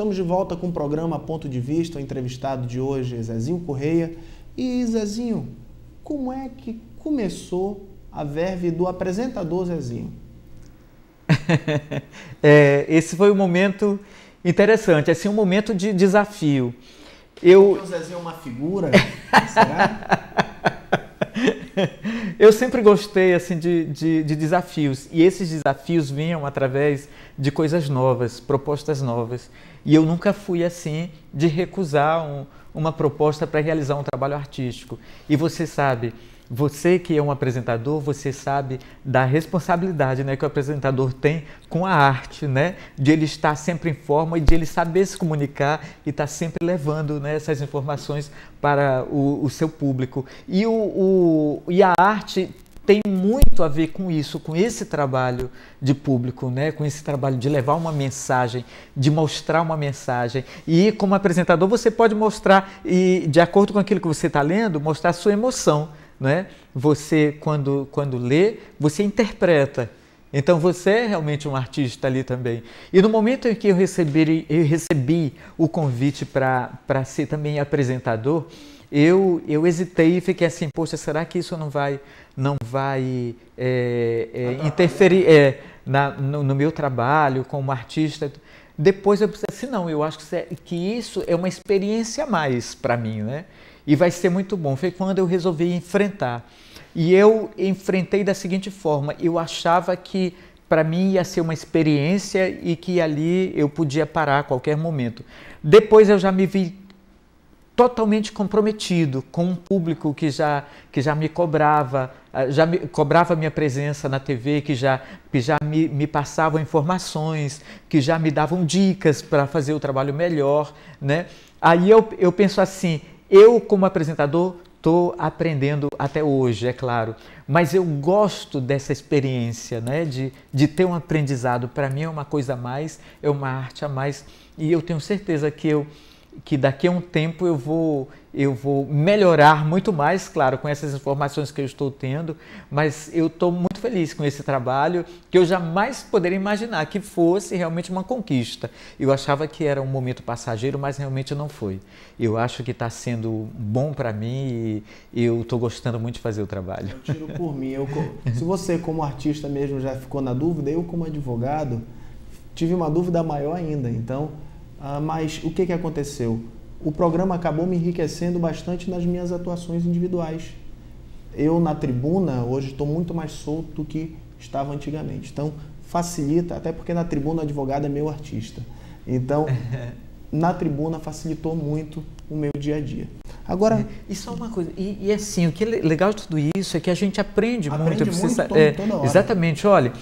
Estamos de volta com o programa Ponto de Vista. O entrevistado de hoje é Zezinho Correia. E Zezinho, como é que começou a verve do apresentador Zezinho? é, esse foi um momento interessante, assim, um momento de desafio. Eu... Porque o Zezinho é uma figura? Será? Eu sempre gostei assim de, de, de, desafios e esses desafios vinham através de coisas novas, propostas novas. E eu nunca fui assim de recusar um, uma proposta para realizar um trabalho artístico. E você sabe, você que é um apresentador, você sabe da responsabilidade né, que o apresentador tem com a arte, né? De ele estar sempre em forma e de ele saber se comunicar e estar tá sempre levando né, essas informações para o, o seu público. E, o, o, e a arte tem muito a ver com isso, com esse trabalho de público, né? com esse trabalho de levar uma mensagem, de mostrar uma mensagem. E como apresentador, você pode mostrar, e de acordo com aquilo que você está lendo, mostrar a sua emoção. Né? Você, quando, quando lê, você interpreta. Então você é realmente um artista ali também. E no momento em que eu recebi, eu recebi o convite para ser também apresentador, eu, eu hesitei e fiquei assim, poxa, será que isso não vai, não vai é, é, interferir é, na, no, no, meu trabalho como artista? Depois eu pensei assim, não, eu acho que, isso é, é uma experiência a mais para mim, né? E vai ser muito bom. Foi quando eu resolvi enfrentar. E eu enfrentei da seguinte forma, eu achava que para mim ia ser uma experiência e que ali eu podia parar a qualquer momento. Depois eu já me vi totalmente comprometido com um público que já, que já me cobrava, eh, já me, cobrava minha presença na TV, que já, que já me, me passavam informações, que já me davam dicas para fazer o trabalho melhor, né? Aí eu, eu penso assim, eu como apresentador estou aprendendo até hoje, é claro, mas eu gosto dessa experiência, né? De, de ter um aprendizado. Para mim é uma coisa a mais, é uma arte a mais, e eu tenho certeza que eu que daqui a um tempo eu vou eu vou melhorar muito mais, claro, com essas informações que eu estou tendo, mas eu estou muito feliz com esse trabalho que eu jamais poderia imaginar que fosse realmente uma conquista. Eu achava que era um momento passageiro, mas realmente não foi. Eu acho que está sendo bom para mim e eu estou gostando muito de fazer o trabalho. Eu tiro por mim. Eu, se você, como artista mesmo, já ficou na dúvida, eu, como advogado, tive uma dúvida maior ainda. Então ah, mas o que, que aconteceu? O programa acabou me enriquecendo bastante nas minhas atuações individuais. Eu, na tribuna, hoje estou muito mais solto do que estava antigamente. Então, facilita, até porque na tribuna o advogado é meu artista. Então, na tribuna facilitou muito o meu dia a dia. Agora, é, e só uma coisa, e, e, assim, o que é legal de tudo isso é que a gente aprende, aprende muito. muito é, toda hora. Exatamente, olha,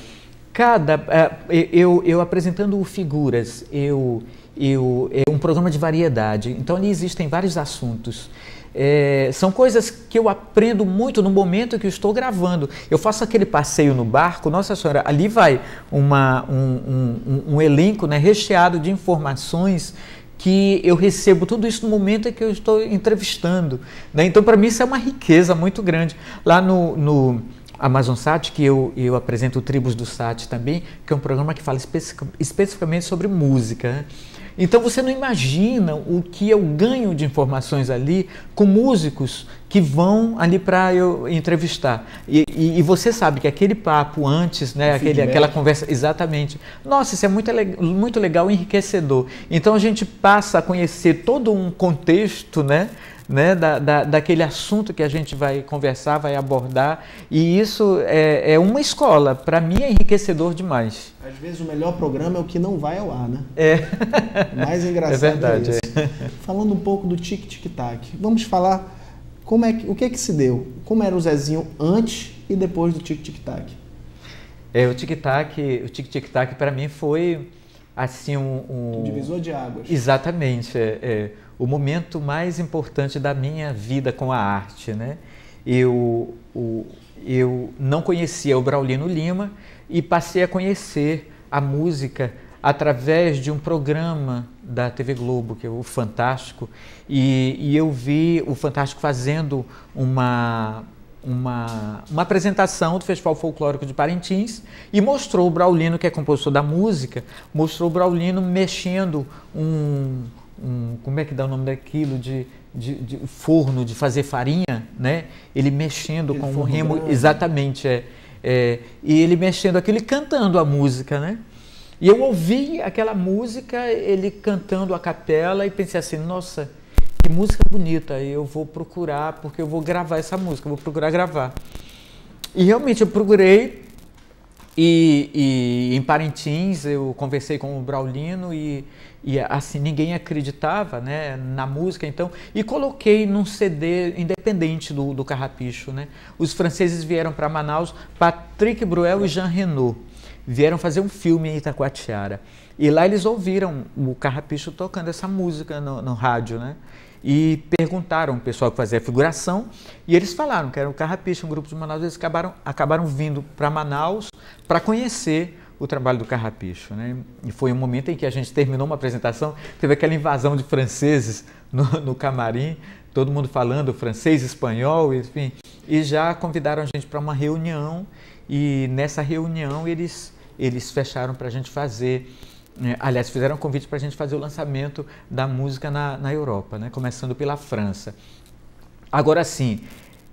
cada. É, eu, eu apresentando o Figuras, eu é um programa de variedade. Então ali existem vários assuntos. É, são coisas que eu aprendo muito no momento que estou gravando. Eu faço aquele passeio no barco, nossa senhora, ali vai uma, um, um, um elenco né, recheado de informações que eu recebo tudo isso no momento em que eu estou entrevistando. Né? Então, para mim, isso é uma riqueza muito grande. Lá no, no Amazon Sat, que eu, eu apresento o Tribos do Sat também, que é um programa que fala especificamente sobre música. Né? Então você não imagina o que eu ganho de informações ali com músicos que vão ali para eu entrevistar. E, e, e, você sabe que aquele papo antes, né, aquele, aquela conversa, exatamente. Nossa, isso é muito, muito legal, enriquecedor. Então a gente passa a conhecer todo um contexto, né? né, da, da, daquele assunto que a gente vai conversar, vai abordar. E isso é, é uma escola. Para mim é enriquecedor demais. Às vezes o melhor programa é o que não vai ao ar, né? É. Mais engraçado é, verdade, é é. Falando um pouco do Tic Tic Tac, vamos falar como é que, o que é que se deu? Como era o Zezinho antes e depois do Tic Tic Tac? É, o Tic Tac, o Tic Tic Tac para mim foi assim um, um, um divisor de águas. Exatamente, é, é o momento mais importante da minha vida com a arte, né? Eu, o, eu não conhecia o Braulino Lima e passei a conhecer a música através de um programa da TV Globo, que é o Fantástico, e, e eu vi o Fantástico fazendo uma, uma, uma, apresentação do Festival Folclórico de Parintins e mostrou o Braulino, que é compositor da música, mostrou o Braulino mexendo um, como é que dá o nome daquilo, de, de, de forno, de fazer farinha, né? Ele mexendo Aquele com um remo, grande. exatamente, é, é, E ele mexendo aquilo e cantando a música, né? E eu ouvi aquela música, ele cantando a capela e pensei assim, nossa, que música bonita, eu vou procurar, porque eu vou gravar essa música, vou procurar gravar. E realmente eu procurei, e, e, em Parintins eu conversei com o Braulino e, e, assim ninguém acreditava né, na música então e coloquei num CD independente do, do Carrapicho. Né? Os franceses vieram para Manaus, Patrick Bruel e Jean Renault vieram fazer um filme em Itacoatiara. E lá eles ouviram o Carrapicho tocando essa música no, no rádio, né? e perguntaram o pessoal que fazia a figuração e eles falaram que era o Carrapicho, um grupo de Manaus, eles acabaram, acabaram vindo para Manaus para conhecer o trabalho do Carrapicho. Né? E foi um momento em que a gente terminou uma apresentação, teve aquela invasão de franceses no, no camarim, todo mundo falando francês, espanhol, enfim, e já convidaram a gente para uma reunião e nessa reunião eles, eles fecharam para a gente fazer é, aliás, fizeram um convite para a gente fazer o lançamento da música na, na Europa, né? começando pela França. Agora sim,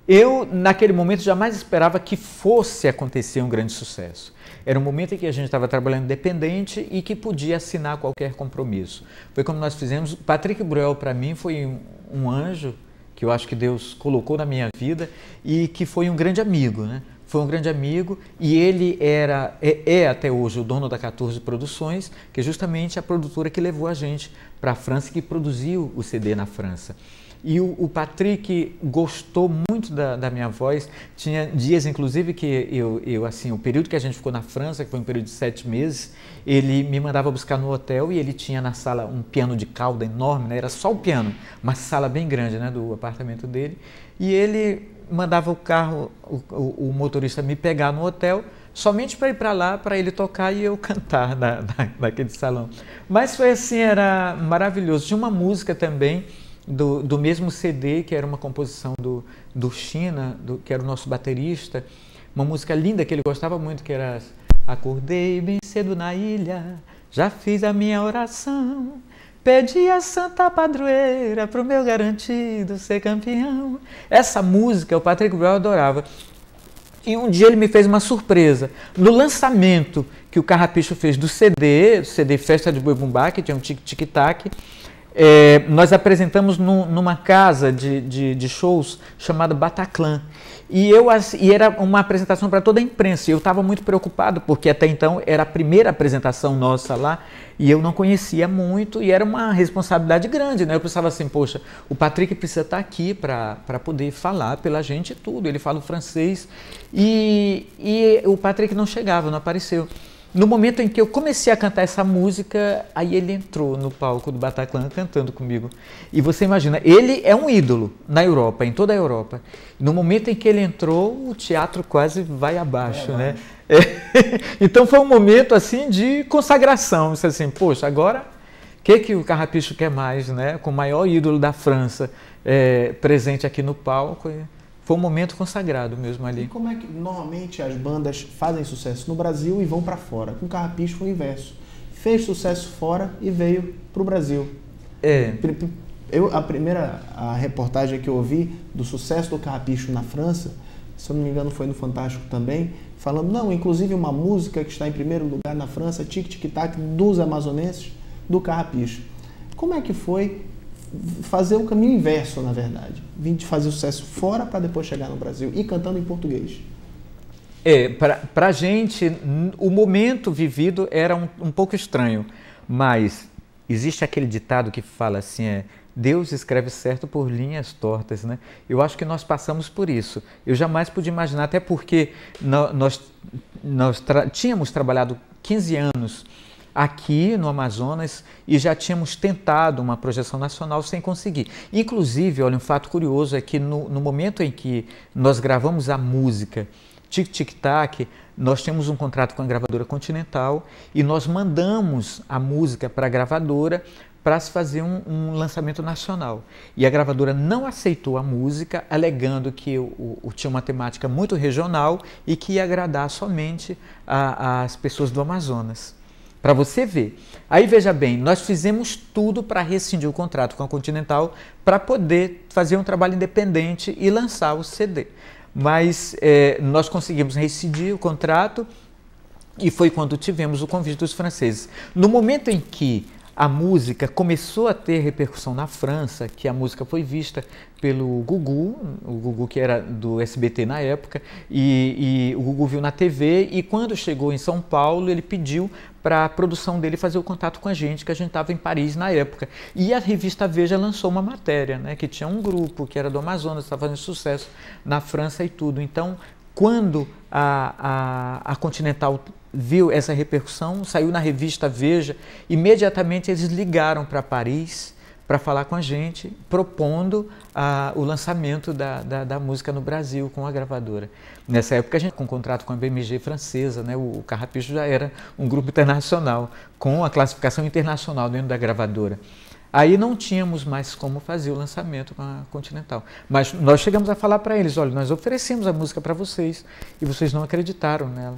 eu naquele momento jamais esperava que fosse acontecer um grande sucesso. Era um momento em que a gente estava trabalhando independente e que podia assinar qualquer compromisso. Foi quando nós fizemos. Patrick Bruel, para mim, foi um, um anjo que eu acho que Deus colocou na minha vida e que foi um grande amigo, né? foi um grande amigo e ele era é, é, até hoje o dono da 14 Produções, que é justamente a produtora que levou a gente para a França, que produziu o CD na França. E o, o Patrick gostou muito da, da, minha voz. Tinha dias, inclusive, que eu, eu, assim, o período que a gente ficou na França, que foi um período de sete meses, ele me mandava buscar no hotel e ele tinha na sala um piano de cauda enorme, né? Era só o piano, uma sala bem grande, né, do apartamento dele. E ele mandava o carro, o, o, o motorista me pegar no hotel, somente para ir para lá, para ele tocar e eu cantar na, na, naquele salão. Mas foi assim, era maravilhoso. Tinha uma música também do, do mesmo CD, que era uma composição do, do China, do, que era o nosso baterista, uma música linda que ele gostava muito, que era Acordei bem cedo na ilha, já fiz a minha oração, Pedi a Santa Padroeira para o meu garantido ser campeão. Essa música o Patrick Brown adorava. E um dia ele me fez uma surpresa. No lançamento que o Carrapicho fez do CD, CD Festa de Boi Bumbá, que tinha um tic-tic-tac, tic tac é, nós apresentamos numa casa de, de, de, shows chamada Bataclan. E, eu, e era uma apresentação para toda a imprensa. E eu estava muito preocupado, porque até então era a primeira apresentação nossa lá e eu não conhecia muito e era uma responsabilidade grande. Né? Eu pensava assim: poxa, o Patrick precisa estar tá aqui para poder falar pela gente tudo. Ele fala o francês. E, e o Patrick não chegava, não apareceu no momento em que eu comecei a cantar essa música, aí ele entrou no palco do Bataclan cantando comigo. E você imagina, ele é um ídolo na Europa, em toda a Europa. No momento em que ele entrou, o teatro quase vai abaixo, é, né? É. então foi um momento assim de consagração, isso assim, poxa, agora o que que o Carrapicho quer mais, né? Com o maior ídolo da França é, presente aqui no palco. E... Foi um momento consagrado mesmo ali. E como é que normalmente as bandas fazem sucesso no Brasil e vão para fora? Com Carrapicho foi o inverso. Fez sucesso fora e veio para o Brasil. É. Eu, a primeira a reportagem que eu ouvi do sucesso do Carrapicho na França, se eu não me engano foi no Fantástico também, falando, não, inclusive uma música que está em primeiro lugar na França, Tic Tic Tac, dos amazonenses, do Carrapicho. Como é que foi fazer o um caminho inverso, na verdade. Vim de fazer sucesso fora para depois chegar no Brasil e cantando em português. É, para a gente, o momento vivido era um, um, pouco estranho, mas existe aquele ditado que fala assim: é, Deus escreve certo por linhas tortas, né? Eu acho que nós passamos por isso. Eu jamais pude imaginar, até porque nós, nós tra tínhamos trabalhado 15 anos aqui no Amazonas e já tínhamos tentado uma projeção nacional sem conseguir. Inclusive, olha, um fato curioso é que no, no momento em que nós gravamos a música Tic Tic Tac, nós temos um contrato com a gravadora Continental e nós mandamos a música para a gravadora para se fazer um, um, lançamento nacional. E a gravadora não aceitou a música, alegando que o, o, tinha uma temática muito regional e que ia agradar somente a, as pessoas do Amazonas para você ver. Aí veja bem, nós fizemos tudo para rescindir o contrato com a Continental para poder fazer um trabalho independente e lançar o CD. Mas é, nós conseguimos rescindir o contrato e foi quando tivemos o convite dos franceses. No momento em que a música começou a ter repercussão na França, que a música foi vista pelo Gugu, o Gugu que era do SBT na época, e, e o Gugu viu na TV e quando chegou em São Paulo ele pediu para a produção dele fazer o contato com a gente, que a gente estava em Paris na época. E a revista Veja lançou uma matéria, né, que tinha um grupo que era do Amazonas, estava fazendo sucesso na França e tudo. Então, quando a, a, a Continental viu essa repercussão, saiu na revista Veja, imediatamente eles ligaram para Paris para falar com a gente, propondo ah, o lançamento da, da, da, música no Brasil com a gravadora. Nessa época, a gente, com um contrato com a BMG francesa, né, o, o Carrapicho já era um grupo internacional, com a classificação internacional dentro da gravadora. Aí não tínhamos mais como fazer o lançamento com a Continental. Mas nós chegamos a falar para eles: olha, nós oferecemos a música para vocês e vocês não acreditaram nela.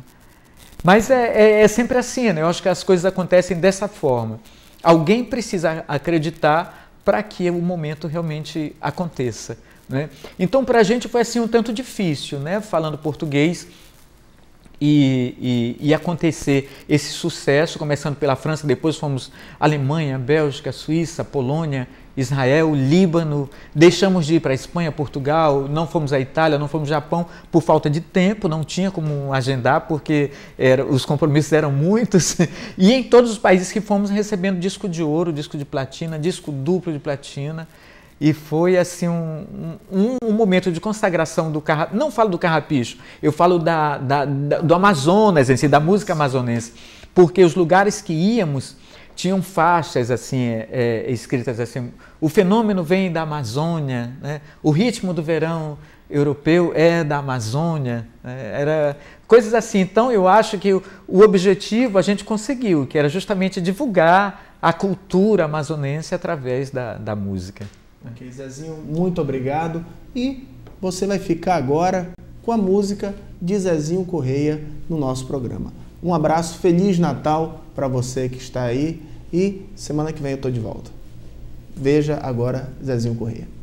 Mas é, é, é sempre assim, né? Eu acho que as coisas acontecem dessa forma. Alguém precisa acreditar para que o momento realmente aconteça. Né? Então, para a gente foi assim um tanto difícil, né? falando português e, e, e, acontecer esse sucesso, começando pela França, depois fomos Alemanha, Bélgica, Suíça, Polônia, Israel, Líbano, deixamos de ir para a Espanha, Portugal, não fomos à Itália, não fomos ao Japão por falta de tempo, não tinha como agendar porque era, os compromissos eram muitos. E em todos os países que fomos recebendo disco de ouro, disco de platina, disco duplo de platina. E foi assim um, um, um, momento de consagração do carro. Não falo do carrapicho, eu falo da, da, da, do Amazonas, em da música amazonense, porque os lugares que íamos tinham faixas assim é, é, escritas assim: o fenômeno vem da Amazônia, né? o ritmo do verão europeu é da Amazônia, né? era coisas assim. Então eu acho que o, objetivo a gente conseguiu, que era justamente divulgar a cultura amazonense através da, da música. Ok, Zezinho, muito obrigado. E você vai ficar agora com a música de Zezinho Correia no nosso programa. Um abraço, feliz Natal para você que está aí e semana que vem eu tô de volta. Veja agora Zezinho Corrêa.